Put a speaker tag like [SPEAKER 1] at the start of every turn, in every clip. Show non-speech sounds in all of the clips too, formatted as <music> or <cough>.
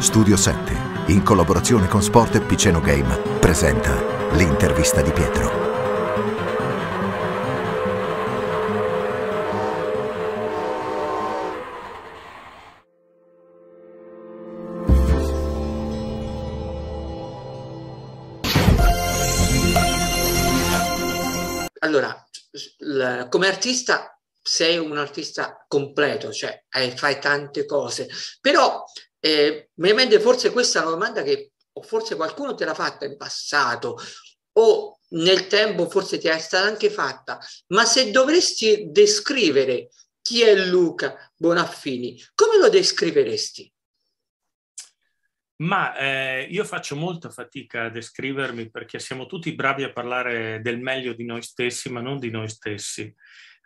[SPEAKER 1] Studio 7, in collaborazione con Sport e Piceno Game, presenta l'intervista di Pietro.
[SPEAKER 2] Allora, come artista sei un artista completo, cioè fai tante cose, però eh, mi viene forse questa è una domanda che o forse qualcuno te l'ha fatta in passato o nel tempo forse ti è stata anche fatta, ma se dovresti descrivere chi è Luca Bonaffini, come lo descriveresti?
[SPEAKER 1] Ma eh, io faccio molta fatica a descrivermi perché siamo tutti bravi a parlare del meglio di noi stessi, ma non di noi stessi.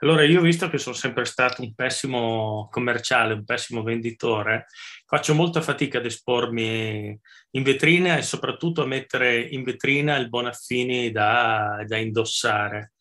[SPEAKER 1] Allora, io visto che sono sempre stato un pessimo commerciale, un pessimo venditore, faccio molta fatica ad espormi in vetrina e soprattutto a mettere in vetrina il Bonaffini da, da indossare.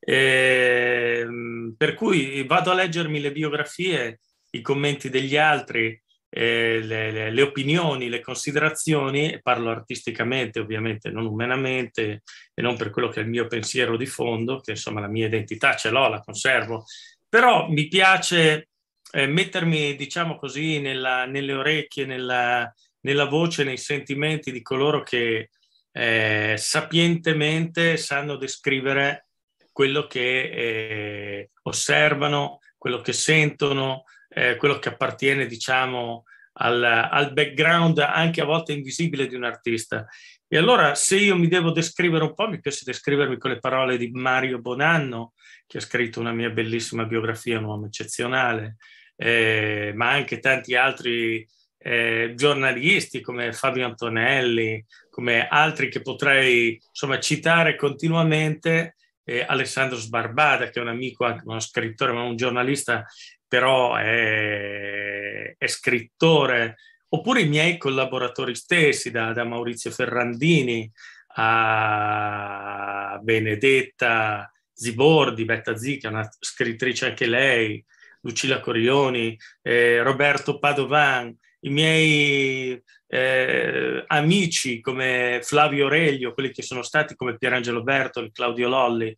[SPEAKER 1] E, ehm, per cui vado a leggermi le biografie, i commenti degli altri, eh, le, le, le, opinioni, le considerazioni, parlo artisticamente ovviamente, non umanamente e non per quello che è il mio pensiero di fondo, che insomma la mia identità ce l'ho, la conservo, però mi piace eh, mettermi, diciamo così, nella, nelle orecchie, nella, nella voce, nei sentimenti di coloro che eh, sapientemente sanno descrivere quello che eh, osservano, quello che sentono, eh, quello che appartiene, diciamo, al, al background anche a volte invisibile di un artista. E allora se io mi devo descrivere un po', mi piace descrivermi con le parole di Mario Bonanno, che ha scritto una mia bellissima biografia, un uomo eccezionale, eh, ma anche tanti altri eh, giornalisti come Fabio Antonelli, come altri che potrei insomma, citare continuamente, eh, Alessandro Sbarbada, che è un amico, anche uno scrittore, ma un giornalista però è, è scrittore, oppure i miei collaboratori stessi, da, da Maurizio Ferrandini a Benedetta Zibordi, Betta Z, che è una scrittrice anche lei, Lucilla Corioni, eh, Roberto Padovan, i miei eh, amici come Flavio Aurelio, quelli che sono stati come Pierangelo Bertoli, Claudio Lolli,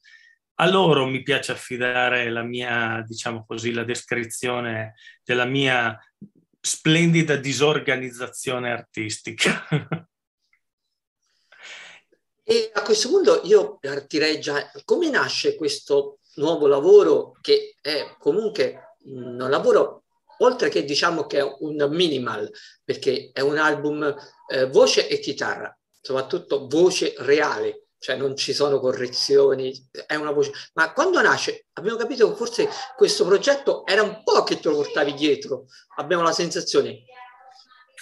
[SPEAKER 1] a loro mi piace affidare la mia, diciamo così, la descrizione della mia splendida disorganizzazione artistica.
[SPEAKER 2] e a questo punto io partirei già, come nasce questo nuovo lavoro che è comunque un lavoro, oltre che diciamo che è un minimal, perché è un album eh, voce e chitarra, soprattutto voce reale, cioè non ci sono correzioni, è una voce. Ma quando nasce, abbiamo capito che forse questo progetto era un po' che te lo portavi dietro, abbiamo la sensazione.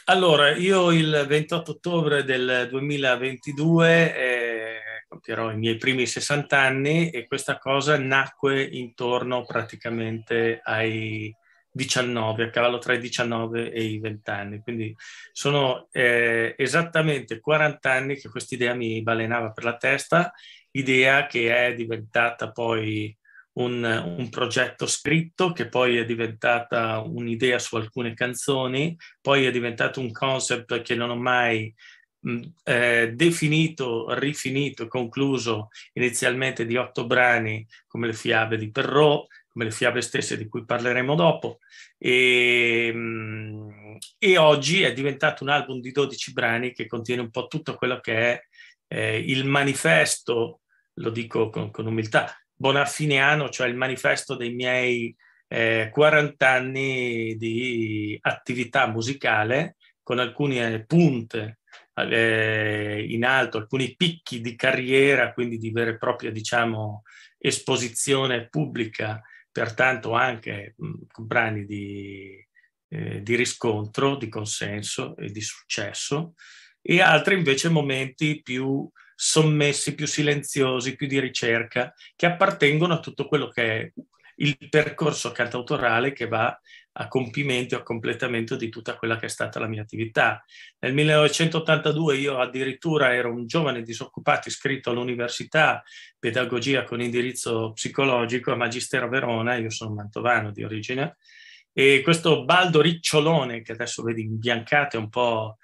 [SPEAKER 1] Allora, io il 28 ottobre del 2022 eh, compierò i miei primi 60 anni e questa cosa nacque intorno praticamente ai 19, a cavallo tra i 19 e i 20 anni. Quindi sono eh, esattamente 40 anni che questa idea mi balenava per la testa, idea che è diventata poi un, un progetto scritto, che poi è diventata un'idea su alcune canzoni, poi è diventato un concept che non ho mai mm, eh, definito, rifinito, concluso inizialmente di otto brani come le fiabe di Perrault, come le fiabe stesse di cui parleremo dopo, e, ehm, e, oggi è diventato un album di 12 brani che contiene un po' tutto quello che è eh, il manifesto, lo dico con, con umiltà, bonaffiniano, cioè il manifesto dei miei eh, 40 anni di attività musicale con alcune punte eh, in alto, alcuni picchi di carriera, quindi di vera e propria diciamo, esposizione pubblica pertanto anche mh, brani di, eh, di, riscontro, di consenso e di successo, e altri invece momenti più sommessi, più silenziosi, più di ricerca, che appartengono a tutto quello che è il percorso cantautorale che va a compimento e a completamento di tutta quella che è stata la mia attività. Nel 1982 io addirittura ero un giovane disoccupato iscritto all'università pedagogia con indirizzo psicologico a Magistero Verona, io sono mantovano di origine, e questo Baldo Ricciolone, che adesso vedi imbiancato, è un po',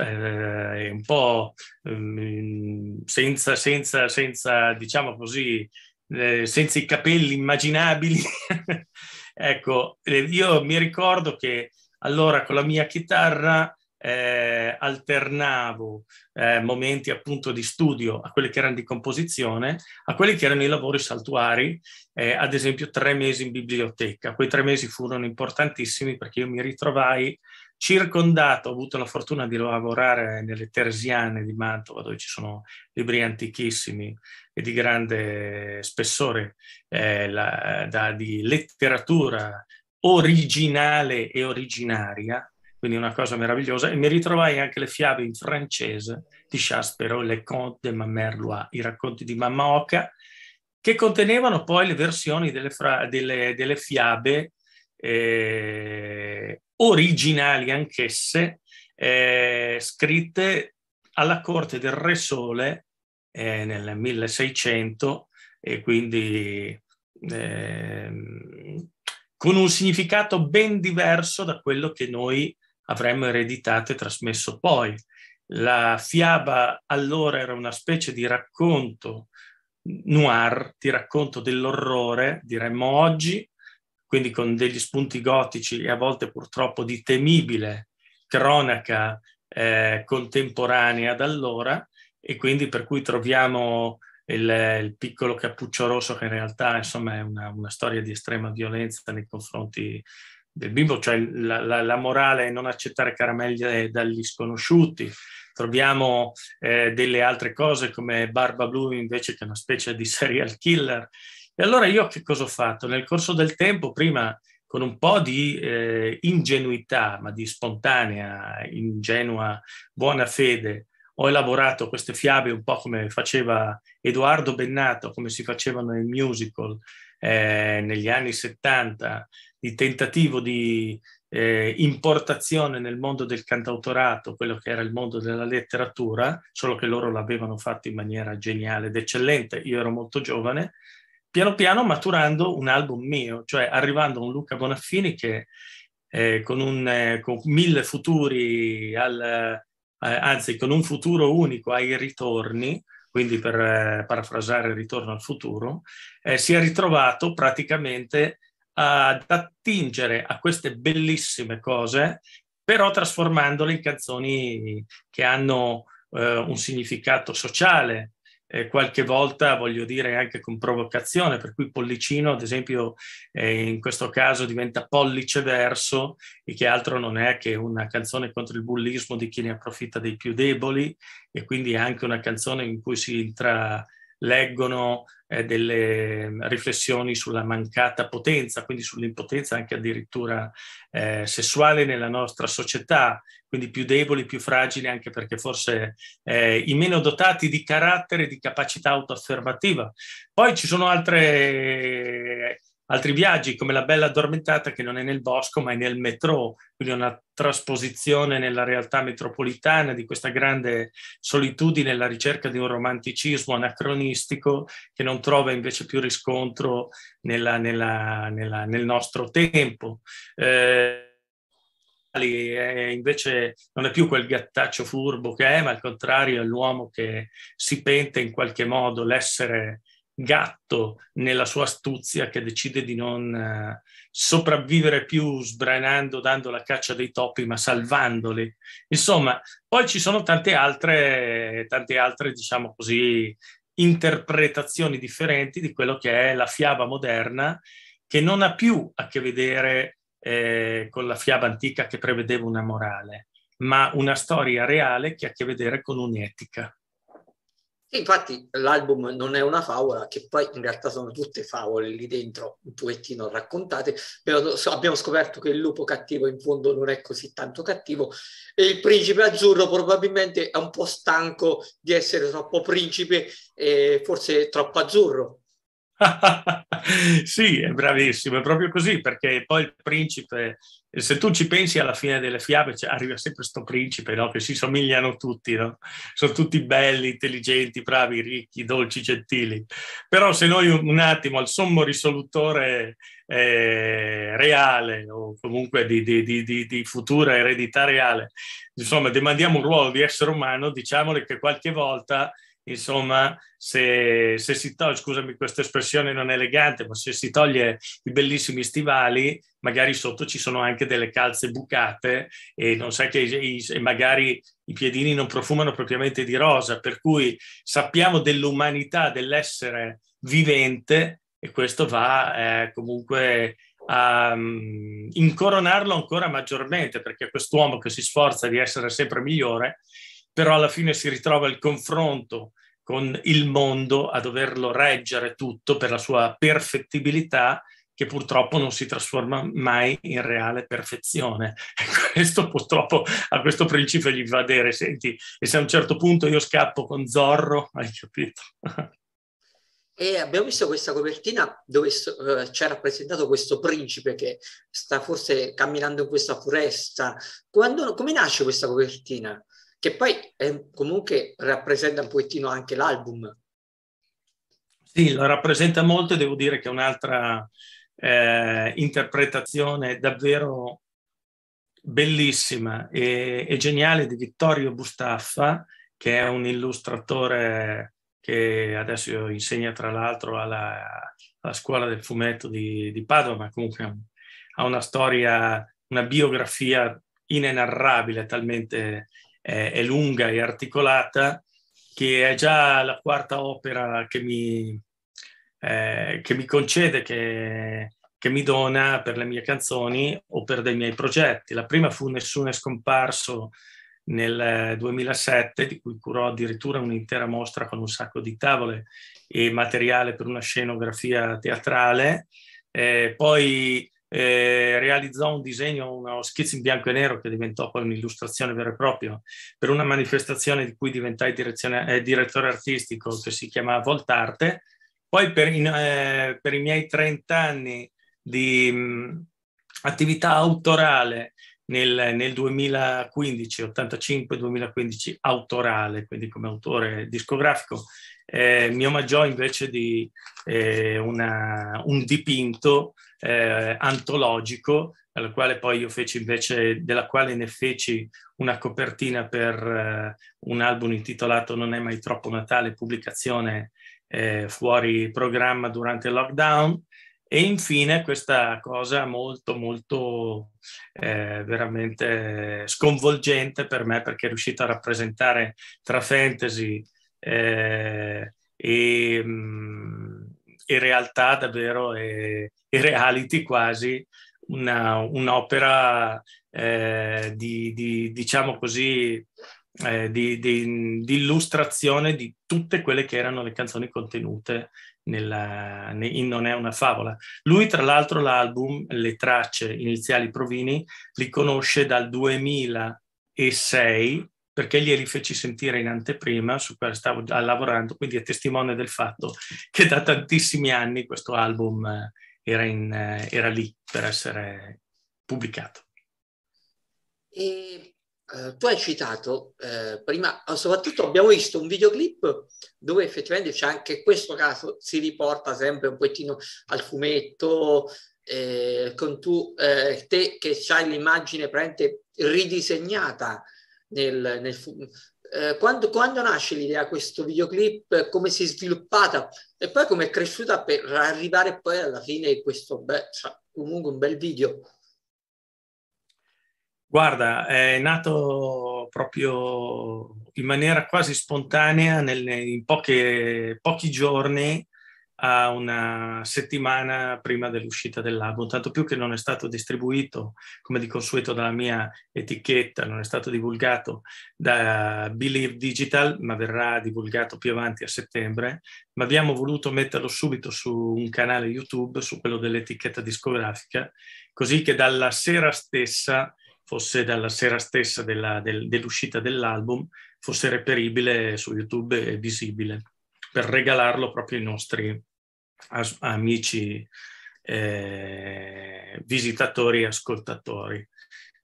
[SPEAKER 1] eh, un po' mm, senza, senza, senza, diciamo così, eh, senza i capelli immaginabili, <laughs> Ecco, io mi ricordo che allora con la mia chitarra eh, alternavo eh, momenti appunto di studio a quelli che erano di composizione, a quelli che erano i lavori saltuari, eh, ad esempio tre mesi in biblioteca. Quei tre mesi furono importantissimi perché io mi ritrovai circondato, ho avuto la fortuna di lavorare nelle Teresiane di Mantova, dove ci sono libri antichissimi e di grande spessore eh, la, da, di letteratura originale e originaria, quindi una cosa meravigliosa, e mi ritrovai anche le fiabe in francese di Charles Perrault, Le Conte de Mammerlois, i racconti di Mamma Oca, che contenevano poi le versioni delle, fra, delle, delle fiabe eh, originali anch'esse, eh, scritte alla corte del Re Sole eh, nel 1600 e quindi eh, con un significato ben diverso da quello che noi avremmo ereditato e trasmesso poi. La fiaba allora era una specie di racconto noir, di racconto dell'orrore, diremmo oggi, quindi con degli spunti gotici e a volte purtroppo di temibile cronaca eh, contemporanea ad allora e quindi per cui troviamo il, il, piccolo cappuccio rosso che in realtà insomma è una, una storia di estrema violenza nei confronti del bimbo, cioè la, la, la morale è non accettare caramelle dagli sconosciuti, troviamo eh, delle altre cose come Barba Blu invece che è una specie di serial killer e allora io che cosa ho fatto? Nel corso del tempo, prima con un po' di eh, ingenuità, ma di spontanea, ingenua, buona fede, ho elaborato queste fiabe un po' come faceva Edoardo Bennato, come si facevano nei musical eh, negli anni 70, di tentativo di eh, importazione nel mondo del cantautorato, quello che era il mondo della letteratura, solo che loro l'avevano fatto in maniera geniale ed eccellente, io ero molto giovane, piano piano maturando un album mio, cioè arrivando a un Luca Bonaffini che eh, con, un, eh, con, mille futuri, al, eh, anzi con un futuro unico ai ritorni, quindi per eh, parafrasare il ritorno al futuro, eh, si è ritrovato praticamente ad attingere a queste bellissime cose, però trasformandole in canzoni che hanno eh, un significato sociale, eh, qualche volta, voglio dire, anche con provocazione, per cui pollicino, ad esempio, eh, in questo caso diventa pollice verso e che altro non è che una canzone contro il bullismo di chi ne approfitta dei più deboli e quindi anche una canzone in cui si intraleggono eh, delle riflessioni sulla mancata potenza, quindi sull'impotenza anche addirittura eh, sessuale nella nostra società, quindi più deboli, più fragili, anche perché forse eh, i meno dotati di carattere, e di capacità autoaffermativa. Poi ci sono altre altri viaggi come La Bella Addormentata che non è nel bosco ma è nel metro, quindi una trasposizione nella realtà metropolitana di questa grande solitudine, alla ricerca di un romanticismo anacronistico che non trova invece più riscontro nella, nella, nella, nel nostro tempo. Eh, invece non è più quel gattaccio furbo che è, ma al contrario è l'uomo che si pente in qualche modo, l'essere gatto nella sua astuzia che decide di non eh, sopravvivere più sbranando, dando la caccia dei topi, ma salvandoli. Insomma, poi ci sono tante altre, tante altre, diciamo così, interpretazioni differenti di quello che è la fiaba moderna, che non ha più a che vedere eh, con la fiaba antica che prevedeva una morale, ma una storia reale che ha a che vedere con un'etica.
[SPEAKER 2] Sì, infatti l'album non è una favola, che poi in realtà sono tutte favole lì dentro, un pochettino raccontate, però abbiamo scoperto che il lupo cattivo in fondo non è così tanto cattivo e il principe azzurro probabilmente è un po' stanco di essere troppo principe e forse
[SPEAKER 1] troppo azzurro. <laughs> sì, è bravissimo, è proprio così, perché poi il principe, se tu ci pensi alla fine delle fiabe, cioè, arriva sempre questo principe, no? che si somigliano tutti, no? sono tutti belli, intelligenti, bravi, ricchi, dolci, gentili. Però se noi un attimo al sommo risolutore eh, reale o comunque di, di, di, di, futura eredità reale, insomma, demandiamo un ruolo di essere umano, diciamole che qualche volta insomma, se, se si toglie, scusami questa espressione non elegante, ma se si toglie i bellissimi stivali, magari sotto ci sono anche delle calze bucate e non sai che i, i, magari i piedini non profumano propriamente di rosa, per cui sappiamo dell'umanità, dell'essere vivente e questo va eh, comunque a um, incoronarlo ancora maggiormente, perché quest'uomo che si sforza di essere sempre migliore però alla fine si ritrova il confronto con il mondo a doverlo reggere tutto per la sua perfettibilità che purtroppo non si trasforma mai in reale perfezione. E <laughs> Questo purtroppo a questo principio gli va a dire, senti, e se a un certo punto io scappo con Zorro, hai capito? <laughs>
[SPEAKER 2] E abbiamo visto questa copertina dove uh, eh, c'è rappresentato questo principe che sta forse camminando in questa foresta. Quando, come nasce questa copertina? che poi eh, comunque rappresenta un pochettino anche l'album.
[SPEAKER 1] Sì, lo rappresenta molto e devo dire che è un'altra eh, interpretazione davvero bellissima e, e, geniale di Vittorio Bustaffa, che è un illustratore che adesso insegna tra l'altro alla, alla scuola del fumetto di, di Padova, ma comunque ha una storia, una biografia inenarrabile, talmente eh, è lunga e articolata, che è già la quarta opera che mi, eh, che mi concede, che, che, mi dona per le mie canzoni o per dei miei progetti. La prima fu Nessuno è scomparso nel 2007, di cui curò addirittura un'intera mostra con un sacco di tavole e materiale per una scenografia teatrale. Eh, poi eh, realizzò un disegno, uno schizzo in bianco e nero che diventò poi un'illustrazione vera e propria per una manifestazione di cui diventai eh, direttore artistico che si chiama Voltarte. Poi per, eh, per i miei 30 anni di mh, mm, attività autorale nel, nel 2015, 85-2015, autorale, quindi come autore discografico, eh, mi omaggiò invece di eh, una, un dipinto eh, antologico, alla quale poi io feci invece, della quale ne feci una copertina per eh, un album intitolato Non è mai troppo Natale, pubblicazione eh, fuori programma durante il lockdown. E infine questa cosa molto, molto eh, veramente sconvolgente per me perché è riuscito a rappresentare tra fantasy eh, e, mh, mm, e, realtà davvero e, e reality quasi una, un'opera eh, di, di, diciamo così, eh, di, di, di, illustrazione di tutte quelle che erano le canzoni contenute nella, in Non è una favola. Lui, tra l'altro, l'album, le tracce iniziali Provini, li conosce dal 2006 perché glieli feci sentire in anteprima, su cui stavo già lavorando, quindi è testimone del fatto che da tantissimi anni questo album eh, era, in, eh, era lì per essere pubblicato.
[SPEAKER 2] E, eh, tu hai citato eh, prima, ah, soprattutto abbiamo visto un videoclip dove effettivamente c'è anche questo caso, si riporta sempre un pochettino al fumetto, eh, con tu, eh, te che hai l'immagine praticamente ridisegnata nel, nel eh, quando, quando, nasce l'idea questo videoclip, come si è sviluppata e poi come è cresciuta per arrivare poi alla fine questo beh, cioè, comunque un bel video?
[SPEAKER 1] Guarda, è nato proprio in maniera quasi spontanea nel, in poche, pochi giorni a una settimana prima dell'uscita dell'album, tanto più che non è stato distribuito come di consueto dalla mia etichetta, non è stato divulgato da Believe Digital, ma verrà divulgato più avanti a settembre, ma abbiamo voluto metterlo subito su un canale YouTube, su quello dell'etichetta discografica, così che dalla sera stessa fosse dalla sera stessa della, del, dell'uscita dell'album, fosse reperibile su YouTube e visibile per regalarlo proprio ai nostri a, amici eh, visitatori e ascoltatori.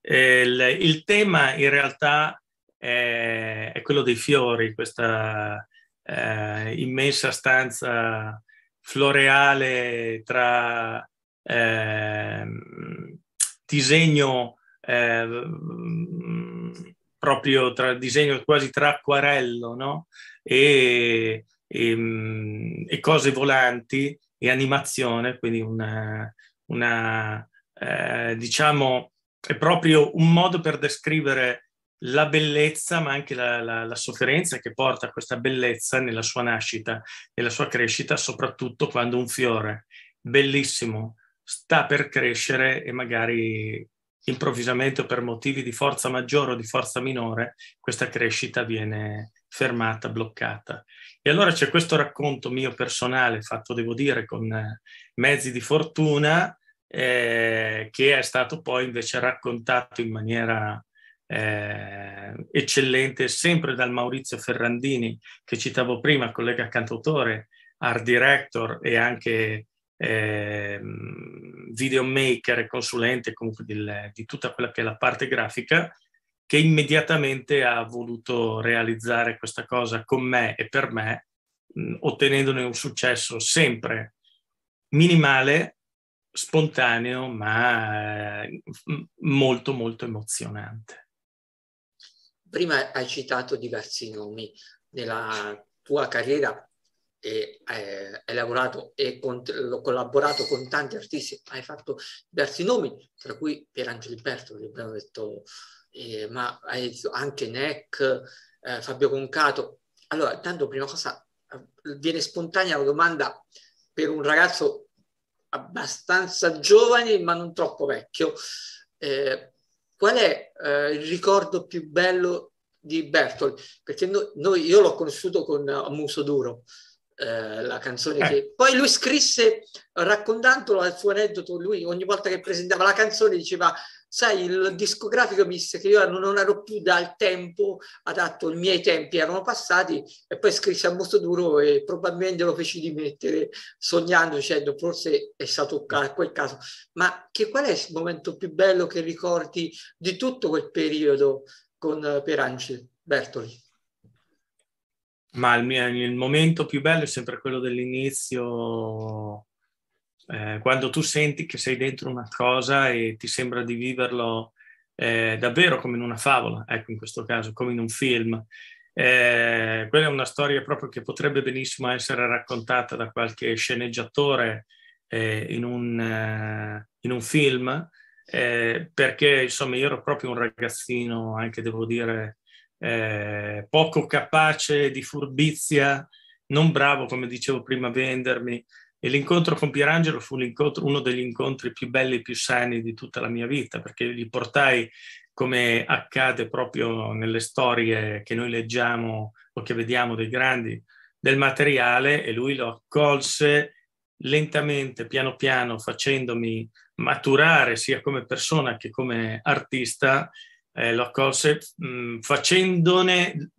[SPEAKER 1] Il, il, tema in realtà è, è quello dei fiori, questa eh, immensa stanza floreale tra eh, disegno eh, proprio tra disegno quasi tra acquarello no? e e, ehm, e cose volanti e animazione, quindi una, una eh, diciamo, è proprio un modo per descrivere la bellezza, ma anche la, la, la, sofferenza che porta questa bellezza nella sua nascita, e la sua crescita, soprattutto quando un fiore bellissimo sta per crescere e magari improvvisamente o per motivi di forza maggiore o di forza minore, questa crescita viene, fermata, bloccata. E allora c'è questo racconto mio personale, fatto devo dire con eh, mezzi di fortuna, eh, che è stato poi invece raccontato in maniera eh, eccellente sempre dal Maurizio Ferrandini, che citavo prima, collega cantautore, art director e anche eh, videomaker e consulente comunque di, di tutta quella che è la parte grafica che immediatamente ha voluto realizzare questa cosa con me e per me, mh, mm, ottenendone un successo sempre minimale, spontaneo, ma eh, molto, molto emozionante. Prima
[SPEAKER 2] hai citato diversi nomi. Nella tua carriera e, eh, hai lavorato e con, collaborato con tanti artisti, hai fatto diversi nomi, tra cui Pierangelo Berto, che abbiamo detto eh, ma anche Neck, eh, Fabio Concato. Allora, intanto, prima cosa, eh, viene spontanea la domanda per un ragazzo abbastanza giovane, ma non troppo vecchio. Eh, qual è eh, il ricordo più bello di Bertolt? Perché no, noi, io l'ho conosciuto con Muso Duro, eh, la canzone eh. che poi lui scrisse raccontandolo al suo aneddoto lui ogni volta che presentava la canzone diceva sai, il discografico mi disse che io non ero più dal tempo adatto, i miei tempi erano passati e poi scrissi a molto duro e probabilmente lo feci dimettere sognando, dicendo forse è stato quel caso. Ma che qual è il momento più bello che ricordi di tutto quel periodo con Peranci,
[SPEAKER 1] Bertoli? Ma il, mio, il momento più bello è sempre quello dell'inizio eh, quando tu senti che sei dentro una cosa e ti sembra di viverlo eh, davvero come in una favola, ecco in questo caso, come in un film. Eh, quella è una storia proprio che potrebbe benissimo essere raccontata da qualche sceneggiatore eh, in un, eh, in, un, film, eh, perché insomma io ero proprio un ragazzino, anche devo dire, poco capace di furbizia, non bravo, come dicevo prima, a vendermi. E l'incontro con Pierangelo fu uno degli incontri più belli e più sani di tutta la mia vita, perché gli portai, come accade proprio nelle storie che noi leggiamo o che vediamo dei grandi, del materiale e lui lo accolse lentamente, piano piano, facendomi maturare sia come persona che come artista, eh, lo accolse mh, facendone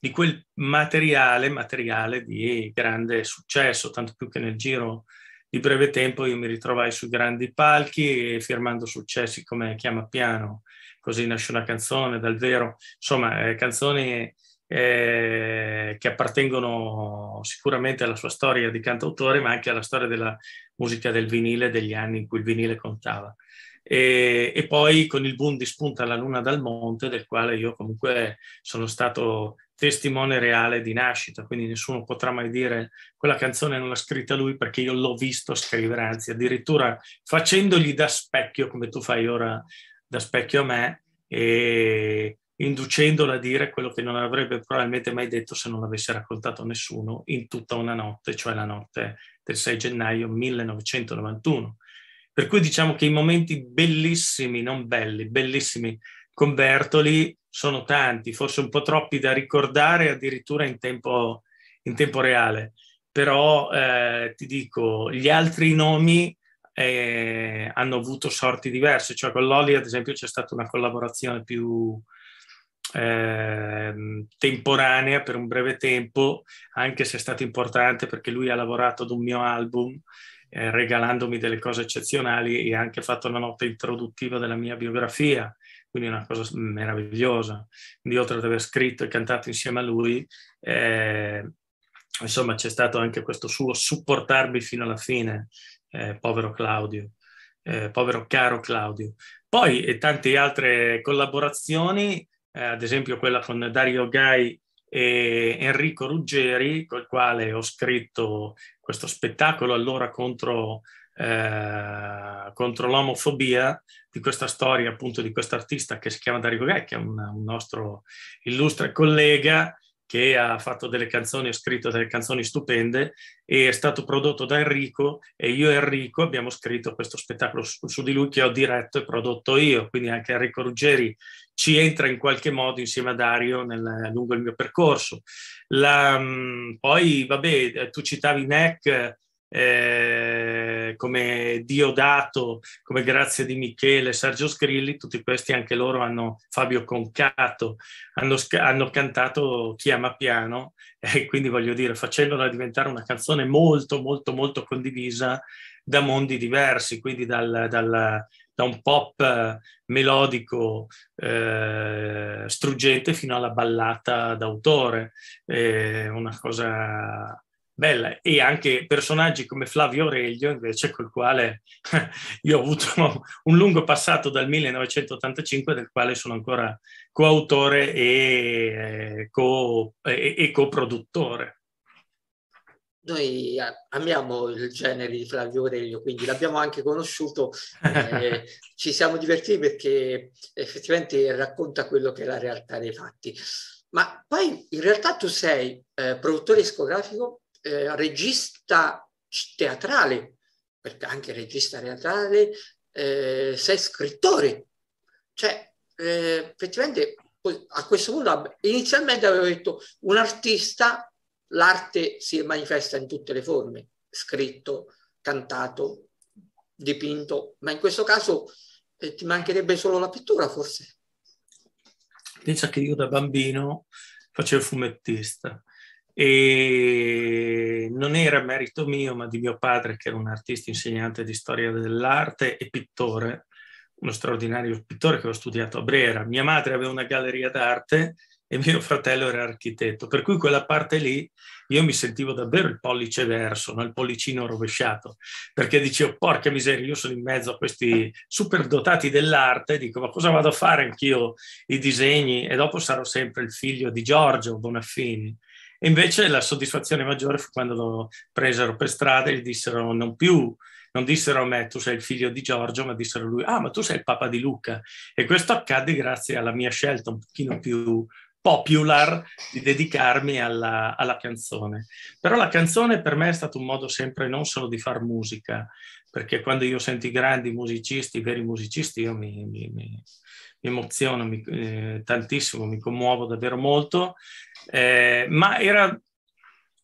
[SPEAKER 1] di quel materiale, materiale di grande successo, tanto più che nel giro di breve tempo io mi ritrovai sui grandi palchi e firmando successi come Chiama Piano, così nasce una canzone dal vero, insomma eh, canzoni eh, che appartengono sicuramente alla sua storia di cantautore, ma anche alla storia della musica del vinile, degli anni in cui il vinile contava. E, e, poi con il boom di Spunta la Luna dal Monte, del quale io comunque sono stato testimone reale di nascita, quindi nessuno potrà mai dire quella canzone non l'ha scritta lui perché io l'ho visto scrivere, anzi addirittura facendogli da specchio, come tu fai ora da specchio a me, e inducendolo a dire quello che non avrebbe probabilmente mai detto se non l'avesse raccontato nessuno in tutta una notte, cioè la notte del 6 gennaio 1991. Per cui diciamo che i momenti bellissimi, non belli, bellissimi con Bertoli sono tanti, forse un po' troppi da ricordare addirittura in tempo, in tempo reale, però eh, ti dico, gli altri nomi eh, hanno avuto sorti diverse, cioè con Lolli ad esempio c'è stata una collaborazione più eh, temporanea per un breve tempo, anche se è stato importante perché lui ha lavorato ad un mio album eh, regalandomi delle cose eccezionali e ha anche fatto una nota introduttiva della mia biografia quindi è una cosa meravigliosa. Quindi oltre ad aver scritto e cantato insieme a lui, eh, insomma c'è stato anche questo suo supportarmi fino alla fine, eh, povero Claudio, eh, povero caro Claudio. Poi e eh, tante altre collaborazioni, eh, ad esempio quella con Dario Gai e Enrico Ruggeri, col quale ho scritto questo spettacolo allora contro eh, contro l'omofobia di questa storia appunto di questo artista che si chiama Dario Gay, che è un, un nostro illustre collega che ha fatto delle canzoni, ha scritto delle canzoni stupende e è stato prodotto da Enrico e io e Enrico abbiamo scritto questo spettacolo su, su, di lui che ho diretto e prodotto io, quindi anche Enrico Ruggeri ci entra in qualche modo insieme a Dario nel, lungo il mio percorso. La, mm, poi, vabbè, eh, tu citavi Neck, eh, come Diodato, come Grazia di Michele, Sergio Scrilli, tutti questi anche loro hanno, Fabio Concato, hanno, hanno cantato Chiama Piano <laughs> e quindi voglio dire facendola diventare una canzone molto molto molto condivisa da mondi diversi, quindi dal, dal, da un pop melodico eh, struggente fino alla ballata d'autore, eh, una cosa bella e anche personaggi come Flavio Aurelio, invece, col quale <laughs> io ho avuto un lungo passato dal 1985, del quale sono ancora coautore e, eh, co, e, coproduttore.
[SPEAKER 2] Noi amiamo il genere di Flavio Aurelio, quindi l'abbiamo anche conosciuto, eh, <laughs> ci siamo divertiti perché effettivamente racconta quello che è la realtà dei fatti. Ma poi in realtà tu sei eh, produttore discografico, eh, regista teatrale, perché anche regista teatrale, eh, sei scrittore. Cioè, eh, effettivamente a questo punto inizialmente avevo detto un artista, l'arte si manifesta in tutte le forme, scritto, cantato, dipinto, ma in questo caso eh, ti mancherebbe solo la pittura forse.
[SPEAKER 1] Pensa che io da bambino facevo il fumettista e non era merito mio, ma di mio padre, che era un artista insegnante di storia dell'arte e pittore, uno straordinario pittore che ho studiato a Brera. Mia madre aveva una galleria d'arte e mio fratello era architetto, per cui quella parte lì io mi sentivo davvero il pollice verso, no? il pollicino rovesciato, perché dicevo porca miseria, io sono in mezzo a questi superdotati dell'arte, dico ma cosa vado a fare anch'io i disegni e dopo sarò sempre il figlio di Giorgio Bonaffini e invece la soddisfazione maggiore fu quando lo presero per strada e gli dissero non più, non dissero a me tu sei il figlio di Giorgio, ma dissero a lui, ah ma tu sei il papa di Luca. E questo accadde grazie alla mia scelta un pochino più popular di dedicarmi alla, alla, canzone. Però la canzone per me è stato un modo sempre non solo di fare musica, perché quando io sento i grandi musicisti, i veri musicisti, io mi, mi, mi emoziono mi, eh, tantissimo, mi commuovo davvero molto, eh, ma era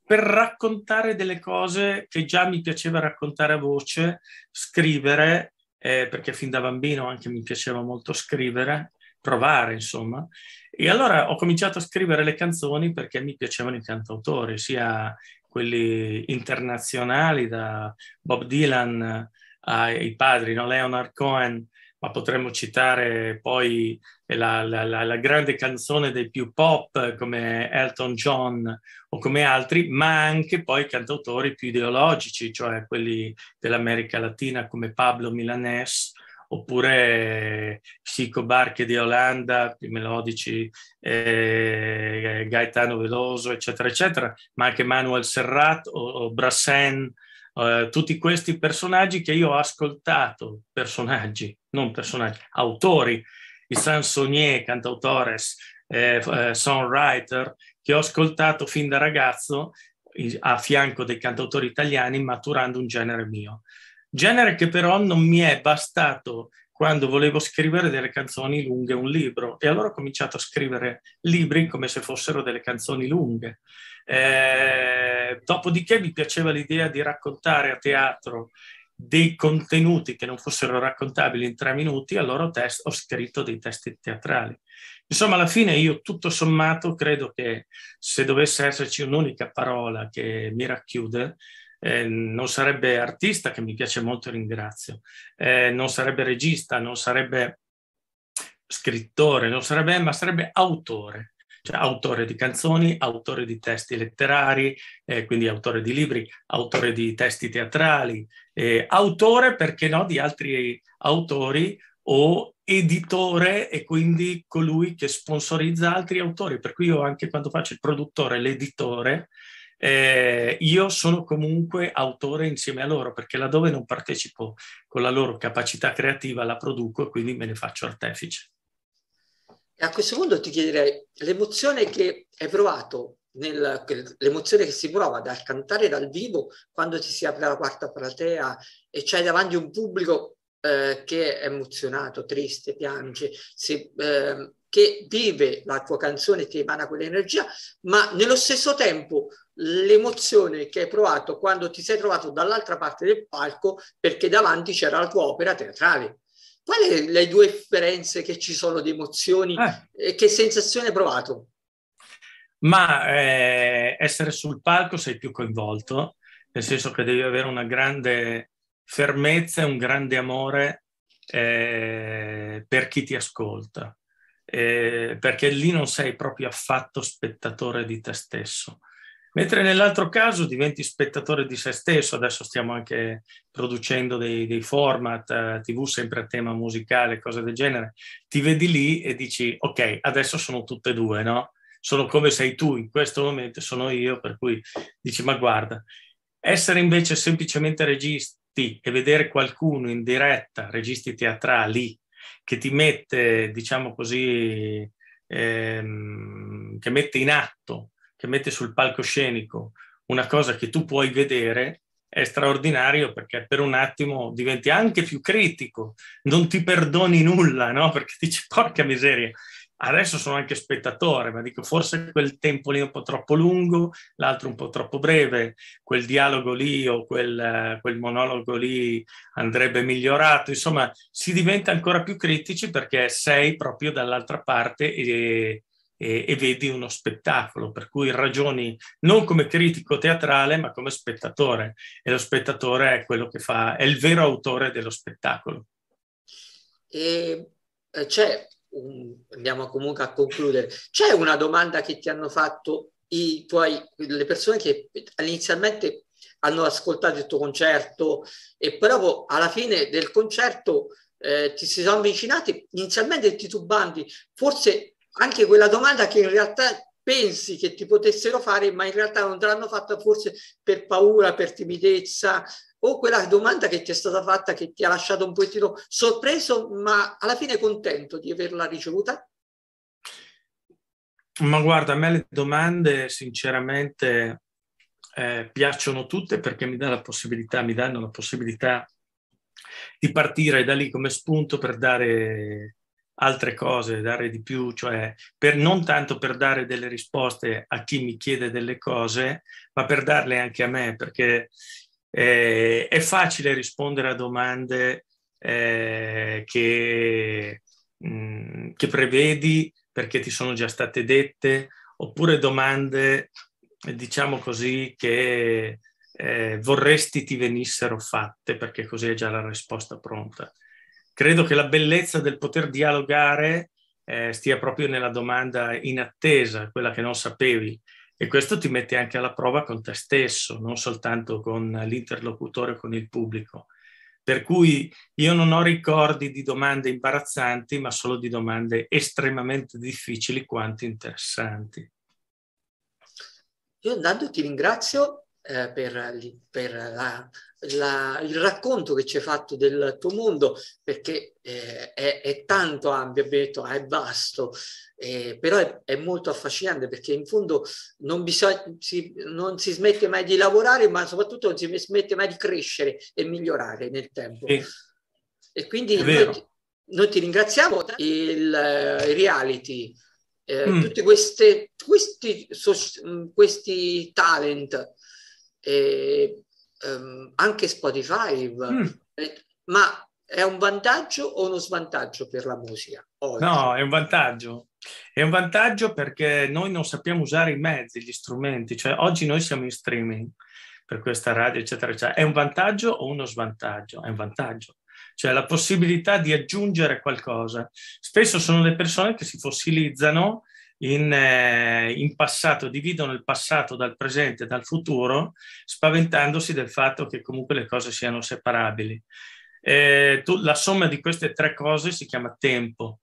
[SPEAKER 1] per raccontare delle cose che già mi piaceva raccontare a voce, scrivere, eh, perché fin da bambino anche mi piaceva molto scrivere provare, insomma. E allora ho cominciato a scrivere le canzoni perché mi piacevano i cantautori, sia quelli internazionali da Bob Dylan ai padri, no? Leonard Cohen, ma potremmo citare poi la, la, la, la, grande canzone dei più pop come Elton John o come altri, ma anche poi cantautori più ideologici, cioè quelli dell'America Latina come Pablo Milanés oppure Chico Barche di Olanda, i melodici, eh, Gaetano Veloso, eccetera, eccetera, ma anche Manuel Serrat o, o Brassen, eh, tutti questi personaggi che io ho ascoltato, personaggi, non personaggi, autori, il Sansonier, cantautores, eh, eh, songwriter, che ho ascoltato fin da ragazzo a fianco dei cantautori italiani maturando un genere mio genere che però non mi è bastato quando volevo scrivere delle canzoni lunghe un libro e allora ho cominciato a scrivere libri come se fossero delle canzoni lunghe. Eh, dopodiché mi piaceva l'idea di raccontare a teatro dei contenuti che non fossero raccontabili in tre minuti, allora ho, test- ho scritto dei testi teatrali. Insomma, alla fine io tutto sommato credo che se dovesse esserci un'unica parola che mi racchiude, eh, non sarebbe artista, che mi piace molto e ringrazio, eh, non sarebbe regista, non sarebbe scrittore, non sarebbe, ma sarebbe autore, cioè autore di canzoni, autore di testi letterari, eh, quindi autore di libri, autore di testi teatrali, eh, autore, perché no, di altri autori o editore e quindi colui che sponsorizza altri autori. Per cui io anche quando faccio il produttore, l'editore, eh, io sono comunque autore insieme a loro, perché laddove non partecipo con la loro capacità creativa la produco e quindi me ne faccio artefice.
[SPEAKER 2] A questo punto ti chiederei l'emozione che hai provato, nel, l'emozione che si prova dal cantare dal vivo quando ti si apre la quarta platea e c'hai davanti un pubblico eh, che è emozionato, triste, piange, si, eh, che vive la tua canzone, ti emana quell'energia, ma nello stesso tempo l'emozione che hai provato quando ti sei trovato dall'altra parte del palco perché davanti c'era la tua opera teatrale. Quali sono le due differenze che ci sono di emozioni eh. e che sensazione hai provato?
[SPEAKER 1] Ma eh, essere sul palco sei più coinvolto, nel senso che devi avere una grande fermezza e un grande amore eh, per chi ti ascolta, eh, perché lì non sei proprio affatto spettatore di te stesso Mentre nell'altro caso diventi spettatore di se stesso, adesso stiamo anche producendo dei, dei format eh, tv sempre a tema musicale, cose del genere, ti vedi lì e dici ok, adesso sono tutte e due, no? Sono come sei tu in questo momento, sono io, per cui dici ma guarda, essere invece semplicemente registi e vedere qualcuno in diretta, registi teatrali, che ti mette, diciamo così, ehm, che mette in atto che mette sul palcoscenico una cosa che tu puoi vedere è straordinario perché per un attimo diventi anche più critico, non ti perdoni nulla, no? Perché dici porca miseria. Adesso sono anche spettatore, ma dico forse quel tempo lì è un po' troppo lungo, l'altro un po' troppo breve, quel dialogo lì o quel, eh, quel monologo lì andrebbe migliorato. Insomma, si diventa ancora più critici perché sei proprio dall'altra parte e, e, e, vedi uno spettacolo, per cui ragioni non come critico teatrale, ma come spettatore. E lo spettatore è quello che fa, è il vero autore dello spettacolo.
[SPEAKER 2] E eh, c'è, un, andiamo comunque a concludere, c'è una domanda che ti hanno fatto i tuoi, le persone che inizialmente hanno ascoltato il tuo concerto e proprio alla fine del concerto eh, ti si sono avvicinati inizialmente titubanti, forse anche quella domanda che in realtà pensi che ti potessero fare, ma in realtà non te l'hanno fatta forse per paura, per timidezza, o quella domanda che ti è stata fatta che ti ha lasciato un pochettino sorpreso, ma alla fine contento di averla ricevuta?
[SPEAKER 1] Ma guarda, a me le domande sinceramente eh, piacciono tutte perché mi, dà la possibilità, mi danno la possibilità di partire da lì come spunto per dare altre cose, dare di più, cioè per, non tanto per dare delle risposte a chi mi chiede delle cose, ma per darle anche a me, perché eh, è facile rispondere a domande eh, che, mh, mm, che prevedi perché ti sono già state dette, oppure domande, diciamo così, che eh, vorresti ti venissero fatte, perché così è già la risposta pronta credo che la bellezza del poter dialogare eh, stia proprio nella domanda inattesa, quella che non sapevi. E questo ti mette anche alla prova con te stesso, non soltanto con l'interlocutore, con il pubblico. Per cui io non ho ricordi di domande imbarazzanti, ma solo di domande estremamente difficili quanto interessanti.
[SPEAKER 2] Io Nando ti ringrazio eh, per, per la, la, il racconto che ci hai fatto del tuo mondo, perché eh, è, è, tanto ampio, abbiamo detto, ah, è vasto, eh, però è, è, molto affascinante perché in fondo non, bisogna, si, non si smette mai di lavorare, ma soprattutto non si smette mai di crescere e migliorare nel tempo. Sì. E quindi noi, noi, ti ringraziamo. Il uh, reality, eh, mm. tutti questi, questi talent e, um, anche Spotify, mm. Eh, ma è un vantaggio o uno svantaggio per la musica? Oggi? No, è
[SPEAKER 1] un vantaggio. È un vantaggio perché noi non sappiamo usare i mezzi, gli strumenti, cioè oggi noi siamo in streaming per questa radio, eccetera, eccetera. È un vantaggio o uno svantaggio? È un vantaggio. Cioè la possibilità di aggiungere qualcosa. Spesso sono le persone che si fossilizzano in, eh, in, passato, dividono il passato dal presente e dal futuro, spaventandosi del fatto che comunque le cose siano separabili. Eh, tu, la somma di queste tre cose si chiama tempo.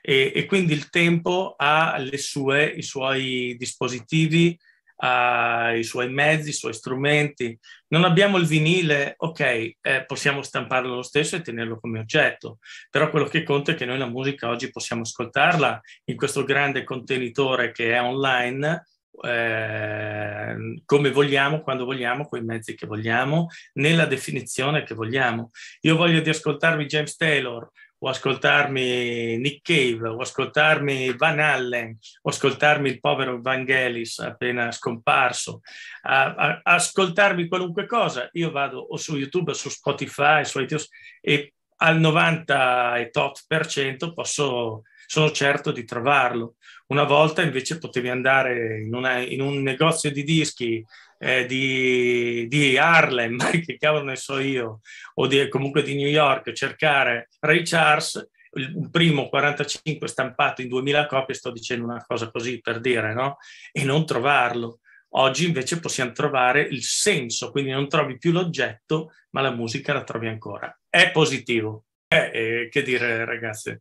[SPEAKER 1] E, e quindi il tempo ha sue, i suoi dispositivi, ha i suoi mezzi, i suoi strumenti. Non abbiamo il vinile, ok, eh, possiamo stamparlo lo stesso e tenerlo come oggetto, però quello che conta è che noi la musica oggi possiamo ascoltarla in questo grande contenitore che è online. Eh, come vogliamo, quando vogliamo, con i mezzi che vogliamo, nella definizione che vogliamo. Io voglio di ascoltarmi James Taylor, o ascoltarmi Nick Cave, o ascoltarmi Van Allen, o ascoltarmi il povero Vangelis appena scomparso, a, a, ascoltarmi qualunque cosa. Io vado o su YouTube, o su Spotify, su iTunes e al 90 e tot per cento posso, sono certo di trovarlo. Una volta invece potevi andare in, una, in un negozio di dischi eh, di, di, Harlem, <laughs> che cavolo ne so io, o di, comunque di New York, cercare Ray Charles, il primo 45 stampato in 2000 copie, sto dicendo una cosa così per dire, no? E non trovarlo. Oggi invece possiamo trovare il senso, quindi non trovi più l'oggetto, ma la musica la trovi ancora. È positivo. Eh, eh, che dire, ragazzi?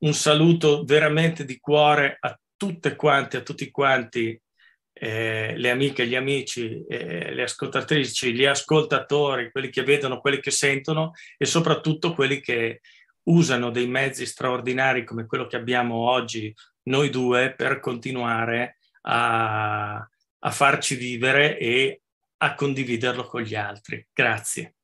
[SPEAKER 1] un saluto veramente di cuore a tutte quanti, a tutti quanti, eh, le amiche, gli amici, eh, le ascoltatrici, gli ascoltatori, quelli che vedono, quelli che sentono e soprattutto quelli che usano dei mezzi straordinari come quello che abbiamo oggi noi due per continuare a, a farci vivere e a condividerlo con gli altri. Grazie.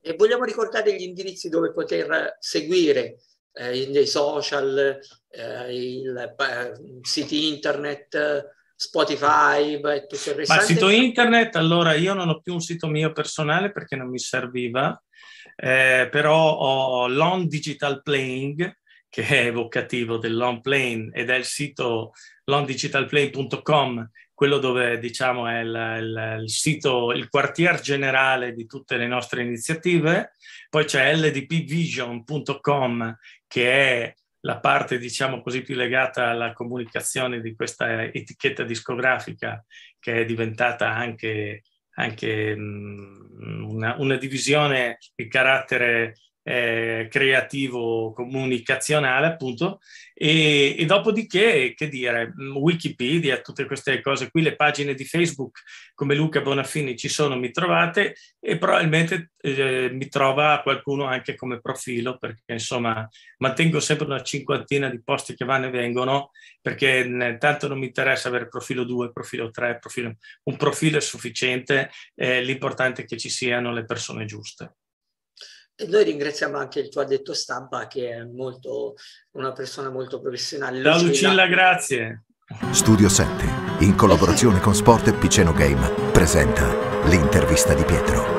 [SPEAKER 2] E vogliamo ricordare gli indirizzi dove poter seguire eh, i social, eh, il, eh, siti internet, Spotify e tutto il resto. Ma sito
[SPEAKER 1] internet, allora io non ho più un sito mio personale perché non mi serviva, eh, però ho Long Digital Playing, che è evocativo del Plane ed è il sito longdigitalplane.com quello dove diciamo è il, il, il, sito, il quartier generale di tutte le nostre iniziative, poi c'è ldpvision.com che è la parte diciamo così più legata alla comunicazione di questa etichetta discografica che è diventata anche, anche um, una, una divisione di carattere eh, creativo comunicazionale, appunto, e, e, dopodiché, che dire, mm, Wikipedia, tutte queste cose qui, le pagine di Facebook come Luca Bonafini ci sono, mi trovate e probabilmente eh, mi trova qualcuno anche come profilo, perché insomma mantengo sempre una cinquantina di posti che vanno e vengono, perché né, mm, tanto non mi interessa avere profilo 2, profilo 3, profilo... un profilo è sufficiente, eh, l'importante è che ci siano le persone giuste.
[SPEAKER 2] E noi ringraziamo anche il tuo addetto stampa che è molto, una persona molto professionale. La Lucilla,
[SPEAKER 1] grazie. Studio 7, in collaborazione con Sport e Piceno Game, presenta l'intervista di Pietro.